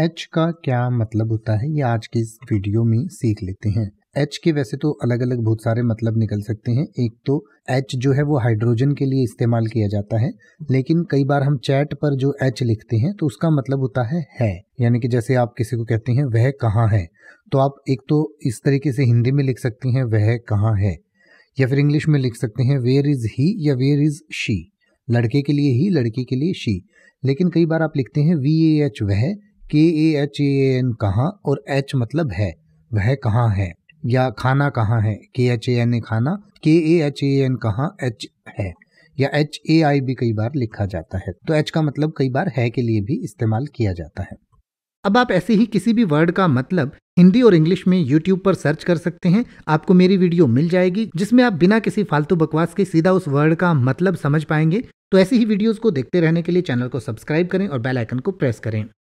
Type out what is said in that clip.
H का क्या मतलब होता है ये आज की इस वीडियो में सीख लेते हैं एच के वैसे तो अलग अलग बहुत सारे मतलब निकल सकते हैं एक तो एच जो है वो हाइड्रोजन के लिए इस्तेमाल किया जाता है लेकिन कई बार हम चैट पर जो एच लिखते हैं तो उसका मतलब होता है है यानी कि जैसे आप किसी को कहते हैं वह कहाँ है तो आप एक तो इस तरीके से हिंदी में लिख सकते हैं वह कहाँ है या फिर इंग्लिश में लिख सकते हैं वेयर इज़ ही या वेयर इज़ शी लड़के के लिए ही लड़की के लिए शी लेकिन कई बार आप लिखते हैं वी ए एच वह के ए एच ए एन कहाँ और एच मतलब है वह कहाँ है या खाना कहाँ है के एच ए एन ए खाना K A H A N कहाँ एच है या एच ए आई भी कई बार लिखा जाता है तो एच का मतलब कई बार है के लिए भी इस्तेमाल किया जाता है अब आप ऐसे ही किसी भी वर्ड का मतलब हिंदी और इंग्लिश में यूट्यूब पर सर्च कर सकते हैं आपको मेरी वीडियो मिल जाएगी जिसमें आप बिना किसी फालतू बकवास के सीधा उस वर्ड का मतलब समझ पाएंगे तो ऐसी ही वीडियोस को देखते रहने के लिए चैनल को सब्सक्राइब करें और बेल आइकन को प्रेस करें